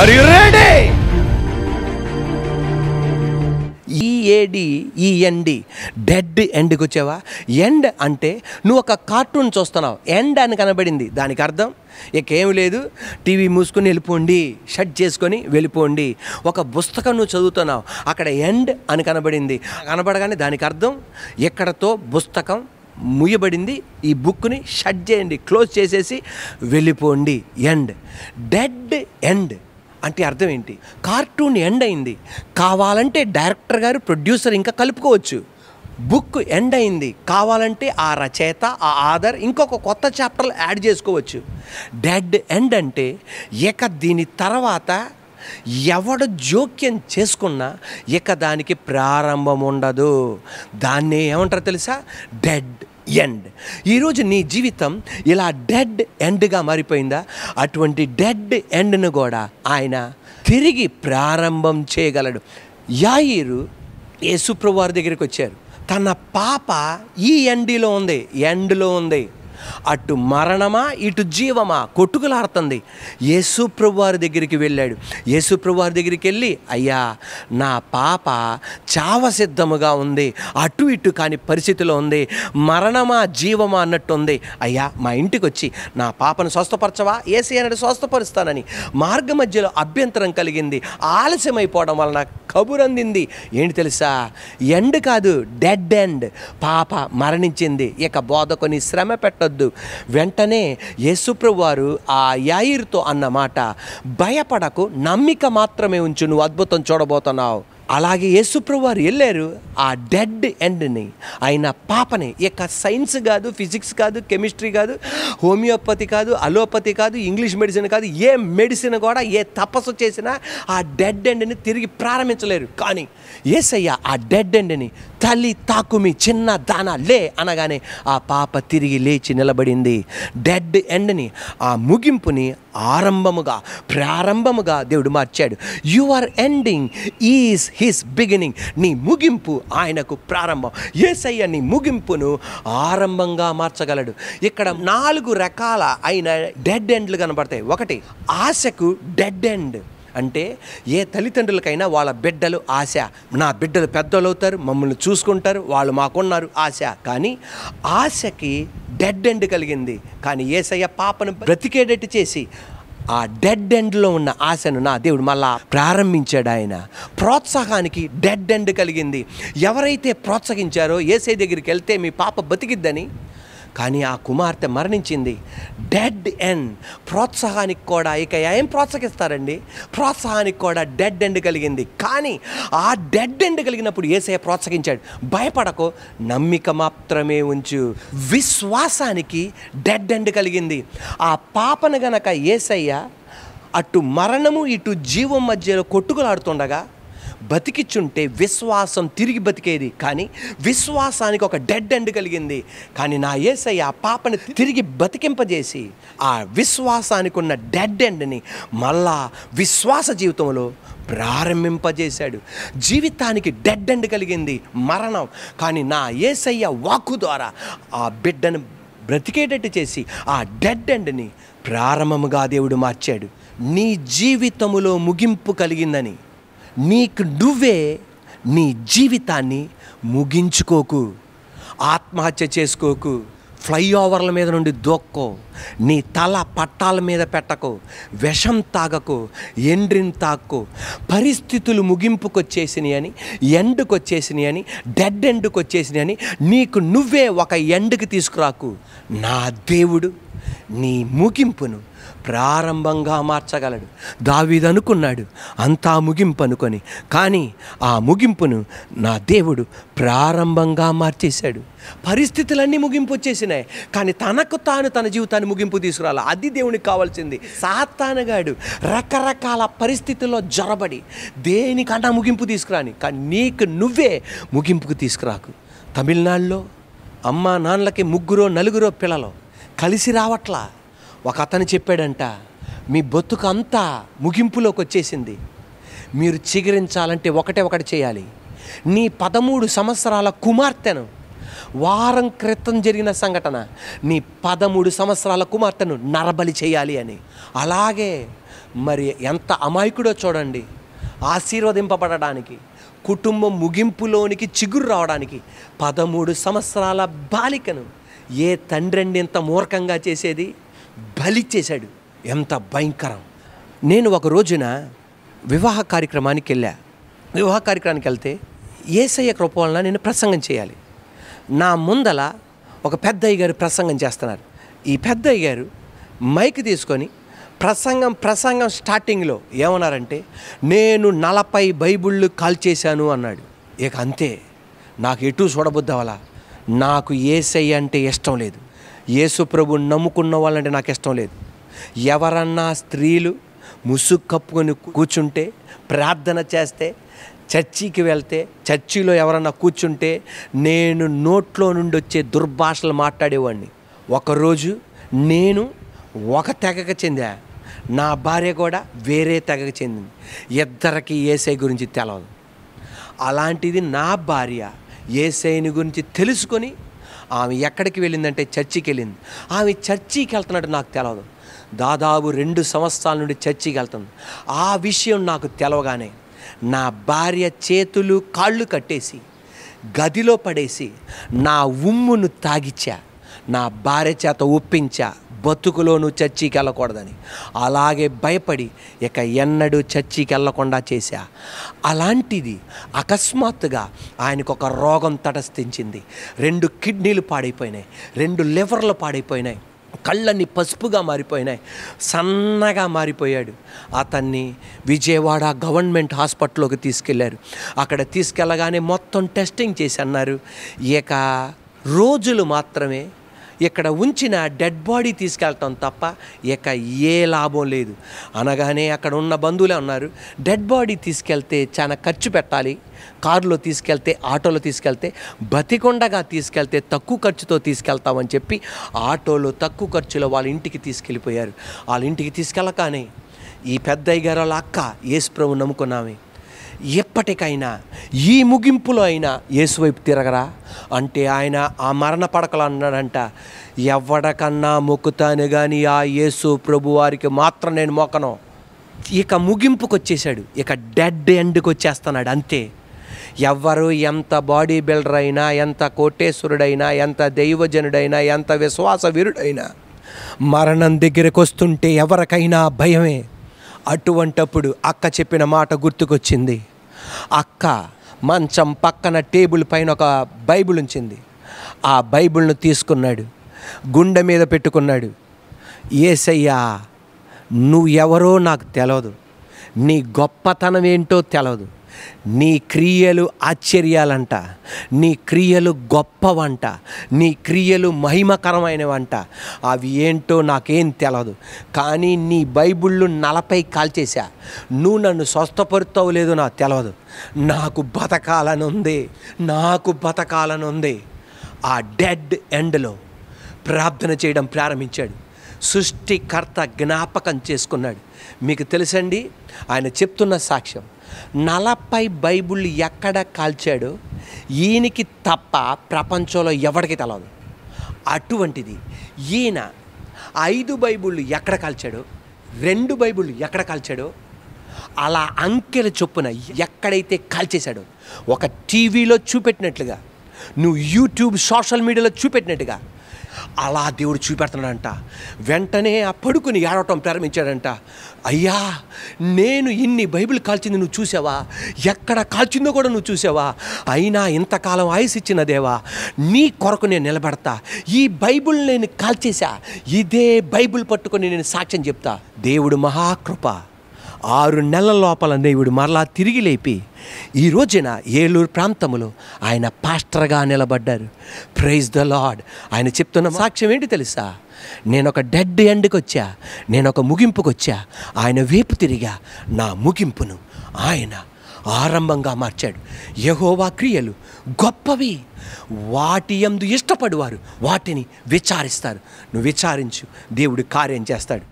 are you ready ఈఏడి ఈఎన్డి dead ఎండ్కి వచ్చావా ఎండ్ అంటే నువ్వు ఒక కార్టూన్ చూస్తున్నావు ఎండ్ అని కనబడింది దానికి అర్థం ఇకేమి లేదు టీవీ మూసుకొని వెళ్ళిపోండి షట్ చేసుకొని వెళ్ళిపోండి ఒక పుస్తకం నువ్వు చదువుతున్నావు అక్కడ ఎండ్ అని కనబడింది కనబడగానే దానికి అర్థం ఎక్కడతో పుస్తకం ముయ్యబడింది ఈ బుక్ని షట్ చేయండి క్లోజ్ చేసేసి వెళ్ళిపోండి ఎండ్ డెడ్ ఎండ్ అంటే అర్థం ఏంటి కార్టూన్ ఎండ్ అయింది కావాలంటే డైరెక్టర్ గారు ప్రొడ్యూసర్ ఇంకా కలుపుకోవచ్చు బుక్ ఎండ్ అయింది కావాలంటే ఆ రచయిత ఆ ఆధర్ ఇంకొక కొత్త చాప్టర్లు యాడ్ చేసుకోవచ్చు డెడ్ ఎండ్ అంటే ఇక దీని తర్వాత ఎవడు జోక్యం చేసుకున్నా ఇక దానికి ప్రారంభం ఉండదు దాన్ని ఏమంటారు తెలుసా డెడ్ ఎండ్ ఈరోజు నీ జీవితం ఇలా డెడ్ ఎండ్గా మారిపోయిందా అటువంటి డెడ్ ఎండ్ను కూడా ఆయన తిరిగి ప్రారంభం చేయగలడు యాయిరు యేసుప్రభు వారి దగ్గరికి వచ్చారు తన పాప ఈ ఎండిలో ఉంది ఎండ్లో ఉంది అటు మరణమా ఇటు జీవమా కొట్టుకులాడుతుంది యేసుప్రభు వారి దగ్గరికి వెళ్ళాడు యేసుప్రభు వారి దగ్గరికి వెళ్ళి అయ్యా నా పాప చావ సిద్ధముగా ఉంది అటు ఇటు కాని పరిస్థితిలో ఉంది మరణమా జీవమా అన్నట్టుంది అయ్యా మా ఇంటికి వచ్చి నా పాపను స్వస్థపరచవా ఏసీ అన్నట్టు స్వస్థపరుస్తానని మార్గ మధ్యలో అభ్యంతరం కలిగింది ఆలస్యమైపోవడం వలన కబురు అందింది ఏంటి తెలుసా ఎండ్ కాదు డెడ్ ఎండ్ పాప మరణించింది ఇక బోధకొని శ్రమ పెట్టదు భయపడద్దు వెంటనే యేసుప్రభు వారు ఆ యాయిర్తో అన్నమాట భయపడకు నమ్మిక మాత్రమే ఉంచు నువ్వు అద్భుతం చూడబోతున్నావు అలాగే యేసుప్రభు వారు వెళ్ళారు ఆ డెడ్ ఎండ్ని ఆయన పాపని ఇక సైన్స్ కాదు ఫిజిక్స్ కాదు కెమిస్ట్రీ కాదు హోమియోపతి కాదు అలోపతి కాదు ఇంగ్లీష్ మెడిసిన్ కాదు ఏ మెడిసిన్ కూడా ఏ తపస్సు చేసినా ఆ డెడ్ ఎండ్ని తిరిగి ప్రారంభించలేరు కానీ ఏసయ్య ఆ డెడ్ ఎండ్ని తల్లి తాకుమి చిన్న దాన లే అనగానే ఆ పాప తిరిగి లేచి నిలబడింది డెడ్ ఎండ్ని ఆ ముగింపుని ఆరంభముగా ప్రారంభముగా దేవుడు మార్చాడు your ending is his beginning నీ ముగింపు ఆయనకు ప్రారంభం ఏసయ్య నీ ముగింపును ఆరంభంగా మార్చగలడు ఇక్కడ నాలుగు రకాల అయిన డెడ్ ఎండ్లు కనబడతాయి ఒకటి ఆశకు డెడ్ ఎండ్ అంటే ఏ తల్లిదండ్రులకైనా వాళ్ళ బిడ్డలు ఆశ నా బిడ్డలు పెద్దలు అవుతారు మమ్మల్ని చూసుకుంటారు వాళ్ళు మాకున్నారు ఆశ కానీ ఆశకి డెడ్ ఎండ్ కలిగింది కానీ ఏసయ్య పాపను బ్రతికేటట్టు చేసి ఆ డెడ్ ఎండ్లో ఉన్న ఆశను నా దేవుడు మళ్ళా ప్రారంభించాడు ఆయన ప్రోత్సాహానికి డెడ్ ఎండ్ కలిగింది ఎవరైతే ప్రోత్సహించారో ఏసై దగ్గరికి వెళ్తే మీ పాప బతికిద్దని కానీ ఆ కుమార్తె మరణించింది డెడ్ ఎండ్ ప్రోత్సాహానికి కూడా ఇక ఏం ప్రోత్సహిస్తారండి ప్రోత్సాహానికి కూడా డెడ్ ఎండ్ కలిగింది కానీ ఆ డెడ్ ఎండ్ కలిగినప్పుడు ఏసయ్య ప్రోత్సహించాడు భయపడకు నమ్మిక మాత్రమే ఉంచు విశ్వాసానికి డెడ్ ఎండ్ కలిగింది ఆ పాపను గనక ఏసయ్య అటు మరణము ఇటు జీవం మధ్యలో కొట్టుకులాడుతుండగా బతికిచ్చుంటే విశ్వాసం తిరిగి బతికేది కానీ విశ్వాసానికి ఒక డెడ్ ఎండ్ కలిగింది కానీ నా ఏసయ్య ఆ పాపని తిరిగి బతికింపజేసి ఆ విశ్వాసానికి ఉన్న డెడ్ ఎండ్ని మళ్ళా విశ్వాస జీవితంలో ప్రారంభింపజేశాడు జీవితానికి డెడ్ ఎండ్ కలిగింది మరణం కానీ నా ఏసయ్య వాక్కు ద్వారా ఆ బిడ్డను బ్రతికేటట్టు చేసి ఆ డెడ్ ఎండ్ని ప్రారంభముగా దేవుడు మార్చాడు నీ జీవితములో ముగింపు కలిగిందని నీకు నువ్వే నీ జీవితాన్ని ముగించుకోకు ఆత్మహత్య చేసుకోకు ఫ్లైఓవర్ల మీద నుండి దోక్కో నీ తల పట్టాల మీద పెట్టకు విషం తాగకు ఎండ్రిన్ తాక్కు పరిస్థితులు ముగింపుకొచ్చేసినాయి అని ఎండుకు వచ్చేసినాయి అని డెడ్ ఎండుకు వచ్చేసినాయి అని నీకు నువ్వే ఒక ఎండ్కి తీసుకురాకు నా దేవుడు నీ ముగింపును ప్రారంభంగా మార్చగలడు దావిదనుకున్నాడు అంతా ముగింపు అనుకొని కానీ ఆ ముగింపును నా దేవుడు ప్రారంభంగా మార్చేశాడు పరిస్థితులన్నీ ముగింపు వచ్చేసినాయి కానీ తనకు తాను తన జీవితాన్ని ముగింపు తీసుకురాలి అది దేవునికి కావాల్సింది సాతానగాడు రకరకాల పరిస్థితుల్లో జొరబడి దేనికన్నా ముగింపు తీసుకురాని కానీ నీకు నువ్వే ముగింపుకు తీసుకురాకు తమిళనాడులో అమ్మ నాన్నలకి ముగ్గురో నలుగురో పిల్లలు కలిసి రావట్లా ఒక అతను చెప్పాడంట మీ బొత్తుకు అంతా ముగింపులోకి వచ్చేసింది మీరు చిగురించాలంటే ఒకటే ఒకటి చేయాలి నీ పదమూడు సంవత్సరాల కుమార్తెను వారం క్రితం జరిగిన సంఘటన నీ పదమూడు సంవత్సరాల కుమార్తెను నరబలి చేయాలి అని అలాగే మరి ఎంత అమాయకుడో చూడండి ఆశీర్వదింపబడడానికి కుటుంబం ముగింపులోనికి చిగురు రావడానికి పదమూడు సంవత్సరాల బాలికను ఏ తండ్రి ఇంత మూర్ఖంగా చేసేది బలిచ్చేశాడు ఎంత భయంకరం నేను ఒక రోజున వివాహ కార్యక్రమానికి వెళ్ళా వివాహ కార్యక్రమానికి వెళ్తే ఏసయ్య కృప వలన నేను ప్రసంగం చేయాలి నా ముందల ఒక పెద్దయ్య గారు ప్రసంగం చేస్తున్నారు ఈ పెద్దయ్య గారు మైక్ తీసుకొని ప్రసంగం ప్రసంగం స్టార్టింగ్లో ఏమన్నారంటే నేను నలభై బైబుళ్ళు కాల్చేశాను అన్నాడు ఇక అంతే నాకు ఎటు చూడబుద్దవలా నాకు ఏసయ్య అంటే ఇష్టం లేదు యేసు ప్రభు నమ్ముకున్న వాళ్ళంటే నాకు ఇష్టం లేదు ఎవరన్నా స్త్రీలు ముసుగు కప్పుకొని కూర్చుంటే ప్రార్థన చేస్తే చర్చికి వెళ్తే చర్చిలో ఎవరన్నా కూర్చుంటే నేను నోట్లో నుండి వచ్చే దుర్భాషలు మాట్లాడేవాడిని ఒకరోజు నేను ఒక తెగకు చెందా నా భార్య కూడా వేరే తెగకు చెందింది ఇద్దరికి ఏసై గురించి తెలవదు అలాంటిది నా భార్య ఏసైని గురించి తెలుసుకొని ఆమె ఎక్కడికి వెళ్ళిందంటే చర్చికి వెళ్ళింది ఆమె చర్చికి వెళ్తున్నట్టు నాకు తెలవదు దాదాపు రెండు సంవత్సరాల నుండి చర్చికి వెళ్తుంది ఆ విషయం నాకు తెలవగానే నా భార్య చేతులు కాళ్ళు కట్టేసి గదిలో పడేసి నా ఉమ్మును తాగిచ్చా నా భార్య చేత ఒప్పించా బతుకులోను చర్చికి వెళ్ళకూడదని అలాగే భయపడి ఇక ఎన్నడూ చర్చికి చేశా అలాంటిది అకస్మాత్తుగా ఆయనకు ఒక రోగం తటస్థించింది రెండు కిడ్నీలు పాడైపోయినాయి రెండు లివర్లు పాడైపోయినాయి కళ్ళని పసుపుగా మారిపోయినాయి సన్నగా మారిపోయాడు అతన్ని విజయవాడ గవర్నమెంట్ హాస్పిటల్లోకి తీసుకెళ్లారు అక్కడ తీసుకెళ్ళగానే మొత్తం టెస్టింగ్ చేసి అన్నారు ఇక రోజులు మాత్రమే ఇక్కడ ఉంచిన డెడ్ బాడీ తీసుకెళ్ళటం తప్ప ఇక ఏ లాభం లేదు అనగానే అక్కడ ఉన్న బంధువులే ఉన్నారు డెడ్ బాడీ తీసుకెళ్తే చాలా ఖర్చు పెట్టాలి కారులో తీసుకెళ్తే ఆటోలో తీసుకెళ్తే బతికొండగా తీసుకెళ్తే తక్కువ ఖర్చుతో తీసుకెళ్తామని చెప్పి ఆటోలో తక్కువ ఖర్చులో వాళ్ళ ఇంటికి తీసుకెళ్ళిపోయారు వాళ్ళ ఇంటికి తీసుకెళ్ళకానే ఈ పెద్ద అయ్యగారు వాళ్ళ అక్క ప్రభు నమ్ముకున్నామే ఎప్పటికైనా ఈ ముగింపులో అయినా యేసువైపు తిరగరా అంటే ఆయన ఆ మరణ పడకలు అన్నాడంట ఎవడకన్నా మొక్కుతాను కానీ ఆ యేసు ప్రభు వారికి మాత్రం నేను మొక్కను ఇక ముగింపుకు వచ్చేసాడు ఇక డెడ్ ఎండ్కి వచ్చేస్తున్నాడు అంతే ఎవరు ఎంత బాడీ బిల్డర్ అయినా ఎంత కోటేశ్వరుడైనా ఎంత దైవజనుడైనా ఎంత విశ్వాస వీరుడైనా మరణం దగ్గరకు వస్తుంటే ఎవరికైనా భయమే అటువంటప్పుడు అక్క చెప్పిన మాట గుర్తుకొచ్చింది అక్క మంచం పక్కన టేబుల్ పైన ఒక బైబిల్ ఉంచింది ఆ బైబుల్ను తీసుకున్నాడు గుండె మీద పెట్టుకున్నాడు ఏసయ్యా నువ్వెవరో నాకు తెలియదు నీ గొప్పతనం ఏంటో తెలియదు నీ క్రియలు ఆశ్చర్యాలంట నీ క్రియలు గొప్పవంట నీ క్రియలు మహిమకరమైనవంట అవి ఏంటో నాకేం తెలదు కానీ నీ బైబిళ్ళు నలపై కాల్చేశా నువ్వు నన్ను స్వస్థపరుతావు లేదో నాకు తెలవదు నాకు బతకాలనుంది ఉంది నాకు బతకాలనుంది ఉంది ఆ డెడ్ ఎండ్లో ప్రార్థన చేయడం ప్రారంభించాడు సృష్టికర్త జ్ఞాపకం చేసుకున్నాడు మీకు తెలుసండి ఆయన చెప్తున్న సాక్ష్యం నలభై బైబుల్ ఎక్కడ కాల్చాడో ఈయనకి తప్ప ప్రపంచంలో ఎవరికి తెలవదు అటువంటిది ఈయన ఐదు బైబుళ్ళు ఎక్కడ కాల్చాడో రెండు బైబుళ్ళు ఎక్కడ కాల్చాడో అలా అంకెల చొప్పున ఎక్కడైతే కాల్చేశాడో ఒక టీవీలో చూపెట్టినట్లుగా నువ్వు యూట్యూబ్ సోషల్ మీడియాలో చూపెట్టినట్టుగా అలా దేవుడు చూపెడుతున్నాడంట వెంటనే ఆ పడుకుని ఏడవటం ప్రారంభించాడంట అయ్యా నేను ఇన్ని బైబిల్ కాల్చింది నువ్వు చూసావా ఎక్కడ కాల్చిందో కూడా నువ్వు చూసావా అయినా ఇంతకాలం ఆయుస్ ఇచ్చిన దేవా నీ కొరకు నేను నిలబడతా ఈ బైబిల్ నేను కాల్చేశా ఇదే బైబిల్ పట్టుకొని నేను సాక్ష్యం చెప్తా దేవుడు మహాకృప ఆరు నెలల లోపల దేవుడు మరలా తిరిగి లేపి ఈ రోజున ఏలూరు ప్రాంతంలో ఆయన పాస్టర్గా నిలబడ్డారు ప్రైజ్ ద లాడ్ ఆయన చెప్తున్న సాక్ష్యం ఏంటి తెలుసా నేను ఒక డెడ్ ఎండ్కి వచ్చా నేను ఒక ముగింపుకు వచ్చా ఆయన వేపు తిరిగా నా ముగింపును ఆయన ఆరంభంగా మార్చాడు యహోవా క్రియలు గొప్పవి వాటి ఎందు ఇష్టపడువారు వాటిని విచారిస్తారు నువ్వు విచారించు దేవుడు కార్యం చేస్తాడు